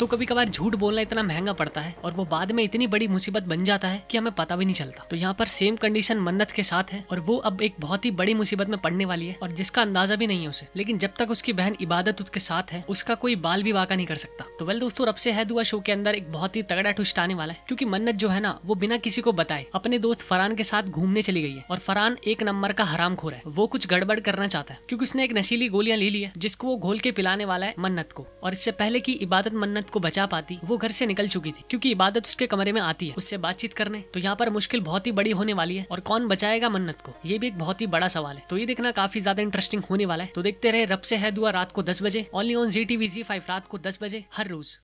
तो कभी कभार झूठ बोलना इतना महंगा पड़ता है और वो बाद में इतनी बड़ी मुसीबत बन जाता है कि हमें पता भी नहीं चलता तो यहाँ पर सेम कंडीशन मन्नत के साथ है और वो अब एक बहुत ही बड़ी मुसीबत में पड़ने वाली है और जिसका अंदाजा भी नहीं है उसे लेकिन जब तक उसकी बहन इबादत उसके साथ है उसका कोई बाल भी वाका नहीं कर सकता तो वेल दोस्तों रब से है दुआ शो के अंदर एक बहुत ही तगड़ा ट्विस्ट आने वाला है क्योंकि मन्नत जो है ना वो बिना किसी को बताए अपने दोस्त फरान के साथ घूमने चली गई है और फरान एक नंबर का हराम खोर है वो कुछ गड़बड़ करना चाहता है क्योंकि उसने एक नशीली गोलियां ले ली है जिसको वो घोल के पिलाने वाला है मन्नत को और इससे पहले की इबादत मन्नत इबादत को बचा पाती वो घर से निकल चुकी थी क्योंकि इबादत उसके कमरे में आती है उससे बातचीत करने तो यहाँ पर मुश्किल बहुत ही बड़ी होने वाली है और कौन बचाएगा मन्नत को ये भी एक बहुत ही बड़ा सवाल है तो ये देखना काफी ज्यादा इंटरेस्टिंग होने वाला है तो देखते रहे रब से है दुआ रात को दस बजे only on Zee TV Zee five रात को दस बजे हर रोज